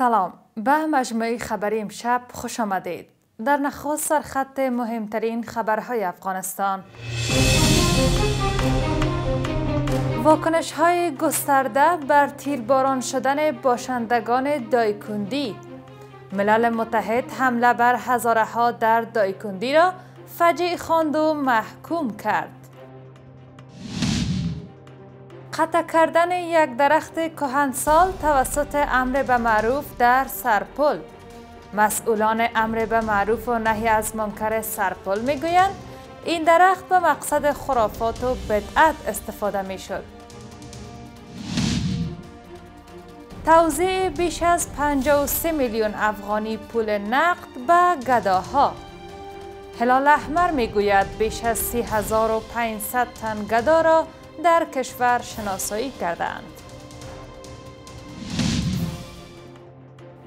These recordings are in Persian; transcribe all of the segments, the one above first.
سلام به مجموعه خبری امشب خوش آمدید در نخست سرخط مهمترین خبرهای افغانستان واکنش های گسترده بر تیرباران شدن باشندگان دایکوندی ملل متحد حمله بر هزاره ها در دایکندی را فجیع خواند و محکوم کرد قطع کردن یک درخت کهنسال توسط امر به معروف در سرپل مسئولان امر به معروف و نهی از منکر سرپل میگویند این درخت به مقصد خرافات و بدعت استفاده میشد توزیع بیش از 53 میلیون افغانی پول نقد به گداها هلال احمر میگوید بیش از 3500 تن گدا را در کشور شناسایی کردند.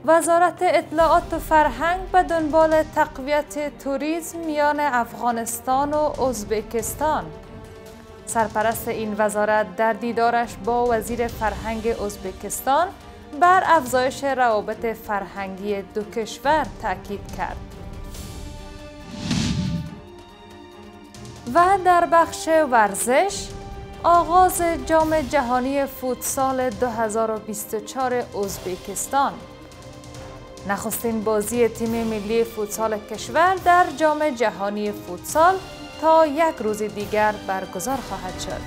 وزارت اطلاعات و فرهنگ به دنبال تقویت توریسم میان افغانستان و ازبکستان سرپرست این وزارت در دیدارش با وزیر فرهنگ ازبکستان بر افزایش روابط فرهنگی دو کشور تاکید کرد و در بخش ورزش آغاز جام جهانی فوتسال 2024 ازبکستان نخستین بازی تیم ملی فوتسال کشور در جام جهانی فوتسال تا یک روز دیگر برگزار خواهد شد.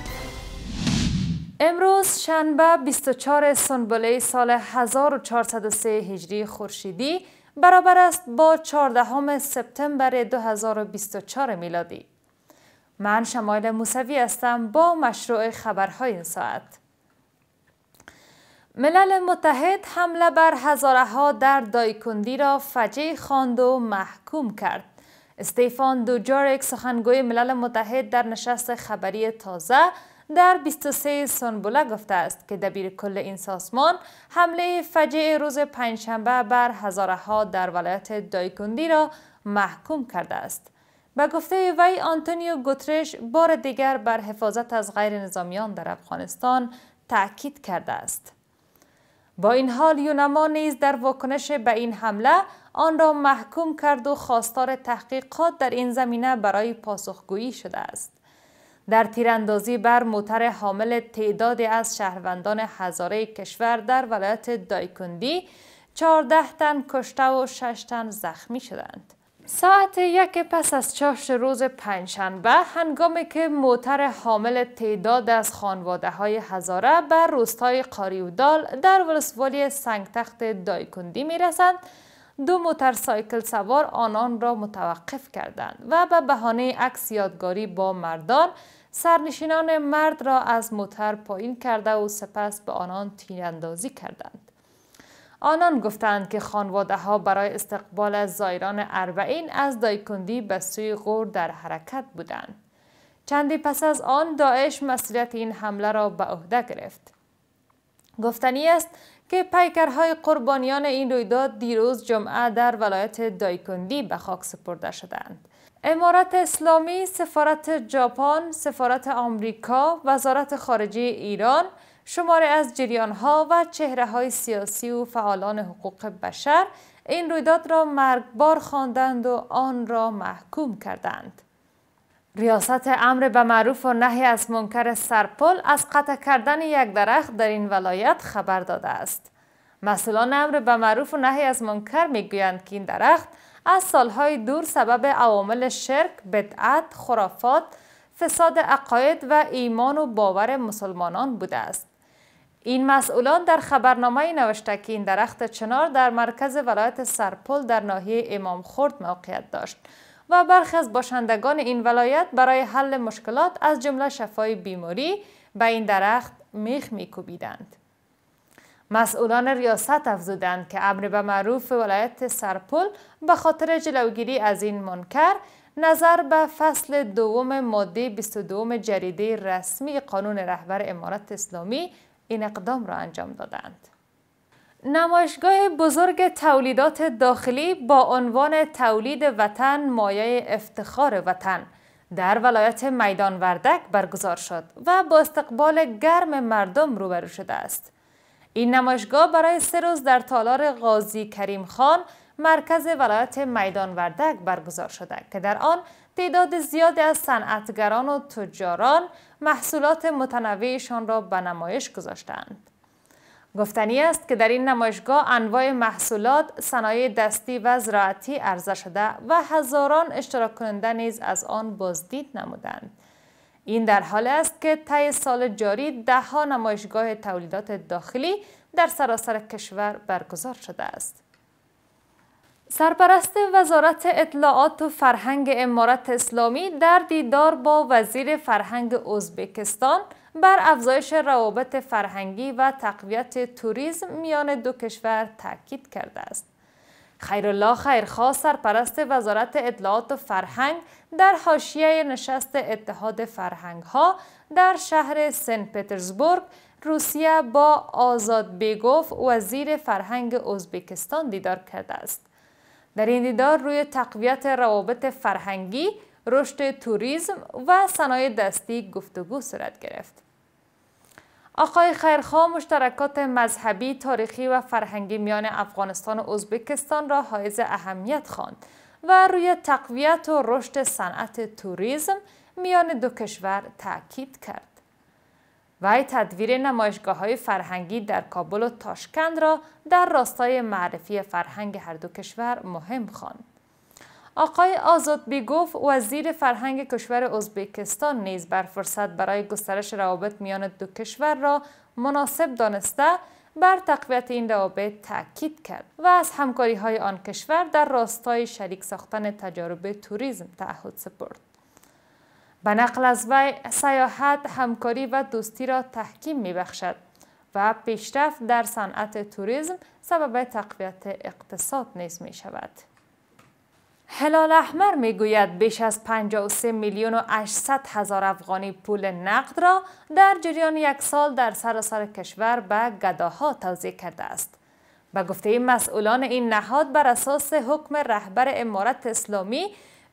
امروز شنبه 24 سنبله سال 1403 هجری خورشیدی برابر است با 14 سپتامبر 2024 میلادی. من شمایل موسوی هستم با مشروع خبرهای این ساعت ملل متحد حمله بر هزاره ها در دایکندی را فجیع خواند و محکوم کرد استیفان دوجارک سخنگوی ملل متحد در نشست خبری تازه در 23 سنبوله گفته است که دبیر کل این سازمان حمله فجیع روز پنجشنبه بر هزاره ها در ولایت دایکندی را محکوم کرده است به گفته وی آنتونیو گوترش بار دیگر بر حفاظت از غیر نظامیان در افغانستان تاکید کرده است. با این حال یونما نیز در واکنش به این حمله آن را محکوم کرد و خواستار تحقیقات در این زمینه برای پاسخگویی شده است. در تیراندازی بر موتر حامل تعدادی از شهروندان هزاره کشور در ولایت دایکندی 14 تن کشته و 6 تن زخمی شدند. ساعت یک پس از چاشت روز پنجشنبه هنگامی که موتر حامل تعداد از خانواده های هزاره بر روستای قاریودال در ولسوالی سنگتخت دایکندی می رسند دو سایکل سوار آنان را متوقف کردند و به بهانه عکس یادگاری با مردان سرنشینان مرد را از موتر پایین کرده و سپس به آنان تیراندازی کردند آنان گفتند که خانواده ها برای استقبال از زایران اربعین از دایکندی به سوی غور در حرکت بودند. چندی پس از آن داعش مسئولیت این حمله را به عهده گرفت. گفتنی است که پیکرهای قربانیان این رویداد دیروز جمعه در ولایت دایکندی به خاک سپرده شدند. امارت اسلامی، سفارت ژاپن، سفارت آمریکا، وزارت خارجه ایران، شماره از جریان ها و چهره های سیاسی و فعالان حقوق بشر این رویداد را مرگبار خواندند و آن را محکوم کردند. ریاست امر به معروف و نهی از منکر سرپل از قطع کردن یک درخت در این ولایت خبر داده است. مسئولان امر به معروف و نهی از منکر گویند که این درخت از سالهای دور سبب عوامل شرک، بدعت، خرافات، فساد عقاید و ایمان و باور مسلمانان بوده است. این مسئولان در خبرنامه نوشته که این درخت چنار در مرکز ولایت سرپل در ناحیه امام خورد موقعیت داشت و برخی از باشندگان این ولایت برای حل مشکلات از جمله شفای بیماری به این درخت میخ میکوبیدند. مسئولان ریاست افزودند که امر به معروف ولایت سرپل به خاطر جلوگیری از این منکر نظر به فصل دوم ماده 22 جریده رسمی قانون رهبر امارت اسلامی این اقدام را انجام دادند. نمایشگاه بزرگ تولیدات داخلی با عنوان تولید وطن مایه افتخار وطن در ولایت میدان وردک برگزار شد و با استقبال گرم مردم روبرو شده است. این نمایشگاه برای سه روز در تالار غازی کریم خان مرکز ولایت میدان وردک برگزار شده که در آن تعداد زیادی از صنعتگران و تجاران محصولات متنوعشان را به نمایش گذاشتند. گفتنی است که در این نمایشگاه انواع محصولات، صنایع دستی و زراعتی عرضه شده و هزاران اشتراک کننده نیز از آن بازدید نمودند. این در حال است که طی سال جاری ها نمایشگاه تولیدات داخلی در سراسر کشور برگزار شده است. سرپرست وزارت اطلاعات و فرهنگ امارت اسلامی در دیدار با وزیر فرهنگ ازبکستان بر افزایش روابط فرهنگی و تقویت توریسم میان دو کشور تاکید کرده است. خیرالله خیرخواه سرپرست وزارت اطلاعات و فرهنگ در حاشیه نشست اتحاد فرهنگ ها در شهر سن پترزبورگ روسیه با آزاد بیگوف وزیر فرهنگ ازبکستان دیدار کرده است. در این دیدار روی تقویت روابط فرهنگی، رشد توریسم و صنایع دستی گفتگو صورت گرفت. آقای خیرخواه مشترکات مذهبی، تاریخی و فرهنگی میان افغانستان و ازبکستان را حائز اهمیت خواند و روی تقویت و رشد صنعت توریسم میان دو کشور تاکید کرد. وی تدویر نمایشگاه های فرهنگی در کابل و تاشکند را در راستای معرفی فرهنگ هر دو کشور مهم خواند. آقای آزاد بیگوف وزیر فرهنگ کشور ازبکستان نیز بر فرصت برای گسترش روابط میان دو کشور را مناسب دانسته بر تقویت این روابط تاکید کرد و از همکاری های آن کشور در راستای شریک ساختن تجارب توریزم تعهد سپرد. به نقل از وی سیاحت همکاری و دوستی را تحکیم می بخشد و پیشرفت در صنعت توریزم سبب تقویت اقتصاد نیز می شود. هلال احمر می گوید بیش از 53 میلیون و 800 هزار افغانی پول نقد را در جریان یک سال در سراسر کشور به گداها توضیح کرده است. به گفته مسئولان این نهاد بر اساس حکم رهبر امارت اسلامی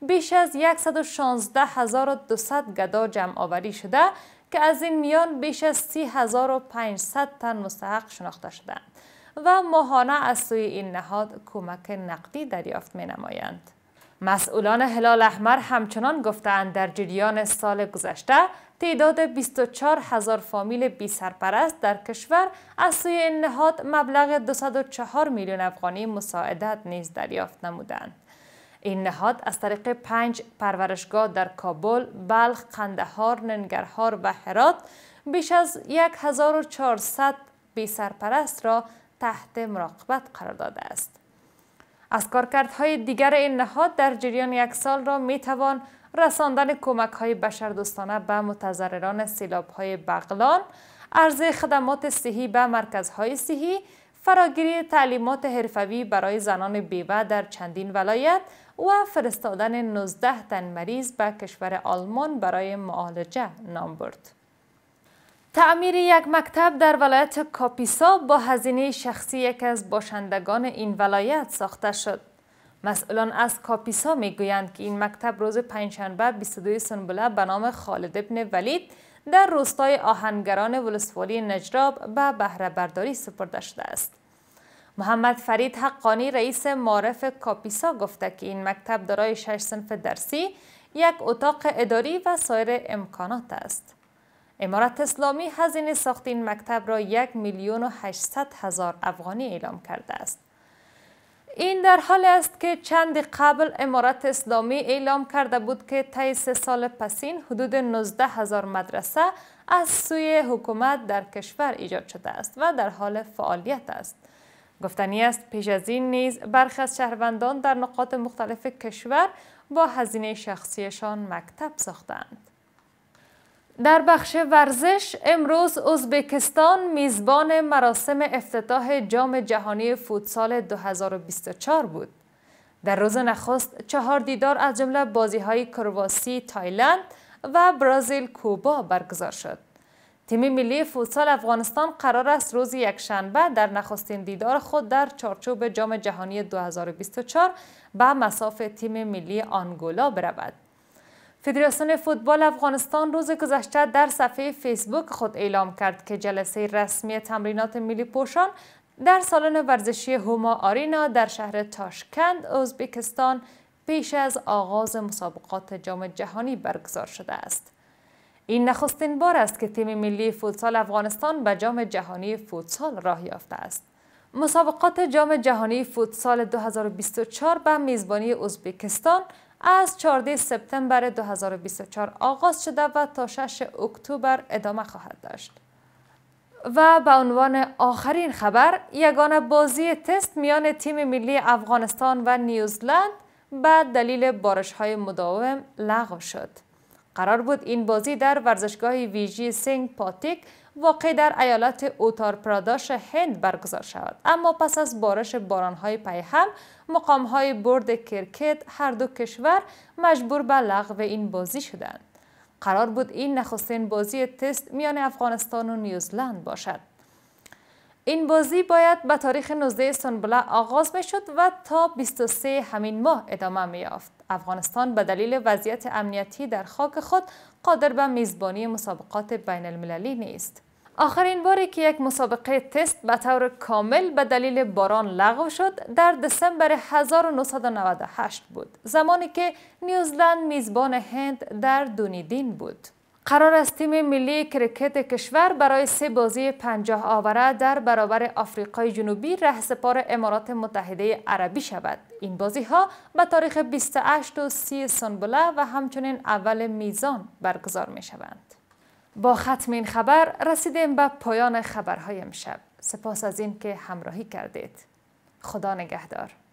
بیش از 116200 گدا جمع آوری شده که از این میان بیش از 30500 تن مستحق شناخته شدند و ماهانه از سوی این نهاد کمک نقدی دریافت می نمایند. مسئولان هلال احمر همچنان گفتند در جریان سال گذشته تعداد 24 هزار فامیل بی سرپرست در کشور از سوی این نهاد مبلغ 204 میلیون افغانی مساعدت نیز دریافت نمودند. این نهاد از طریق پنج پرورشگاه در کابل، بلخ، قندهار، ننگرهار و هرات بیش از 1400 بی سرپرست را تحت مراقبت قرار داده است. از کارکردهای دیگر این نهاد در جریان یک سال را می توان رساندن کمک های بشردوستانه به متضرران سیلاب های بغلان، عرض خدمات صحی به مرکز های صحی، فراگیری تعلیمات حرفوی برای زنان بیوه در چندین ولایت و فرستادن 19 تن مریض به کشور آلمان برای معالجه نام برد. تعمیر یک مکتب در ولایت کاپیسا با هزینه شخصی یک از باشندگان این ولایت ساخته شد. مسئولان از کاپیسا میگویند که این مکتب روز پنجشنبه 22 سنبله به نام خالد ابن ولید در روستای آهنگران ولسوالی نجراب به بهره برداری سپرده شده است. محمد فرید حقانی رئیس معرف کاپیسا گفته که این مکتب دارای شش سنف درسی یک اتاق اداری و سایر امکانات است امارت اسلامی هزینه ساخت این مکتب را یک میلیون و 800 هزار افغانی اعلام کرده است این در حال است که چند قبل امارت اسلامی اعلام کرده بود که طی سه سال پسین حدود 19 هزار مدرسه از سوی حکومت در کشور ایجاد شده است و در حال فعالیت است. گفتنی است پیش از این نیز برخی از شهروندان در نقاط مختلف کشور با هزینه شخصیشان مکتب ساختند. در بخش ورزش امروز ازبکستان میزبان مراسم افتتاح جام جهانی فوتسال 2024 بود. در روز نخست چهار دیدار از جمله بازی های کرواسی تایلند و برازیل کوبا برگزار شد. تیم ملی فوتسال افغانستان قرار است روز یکشنبه در نخستین دیدار خود در چارچوب جام جهانی 2024 به مساف تیم ملی آنگولا برود. فدراسیون فوتبال افغانستان روز گذشته در صفحه فیسبوک خود اعلام کرد که جلسه رسمی تمرینات ملی پوشان در سالن ورزشی هوما آرینا در شهر تاشکند ازبکستان پیش از آغاز مسابقات جام جهانی برگزار شده است. این نخستین بار است که تیم ملی فوتسال افغانستان به جام جهانی فوتسال راه یافته است. مسابقات جام جهانی فوتسال 2024 به میزبانی ازبکستان از 14 سپتامبر 2024 آغاز شده و تا 6 اکتبر ادامه خواهد داشت. و به عنوان آخرین خبر یگانه بازی تست میان تیم ملی افغانستان و نیوزلند به دلیل بارش های مداوم لغو شد. قرار بود این بازی در ورزشگاه ویژی سینگ پاتیک واقع در ایالت اوتار پراداش هند برگزار شود اما پس از بارش بارانهای پیهم های برد کرکت هر دو کشور مجبور به لغو این بازی شدند قرار بود این نخستین بازی تست میان افغانستان و نیوزلند باشد این بازی باید به تاریخ 19 سنبله آغاز می شد و تا 23 همین ماه ادامه می یافت افغانستان به دلیل وضعیت امنیتی در خاک خود قادر به میزبانی مسابقات بین المللی نیست. آخرین باری که یک مسابقه تست به طور کامل به دلیل باران لغو شد در دسامبر 1998 بود زمانی که نیوزلند میزبان هند در دونیدین بود قرار است تیم ملی کرکت کشور برای سه بازی پنجاه آوره در برابر آفریقای جنوبی رهسپار امارات متحده عربی شود. این بازی ها به تاریخ 28 و 30 سنبله و همچنین اول میزان برگزار می شوند. با ختم این خبر رسیدیم به پایان خبرهای امشب. سپاس از اینکه همراهی کردید. خدا نگهدار.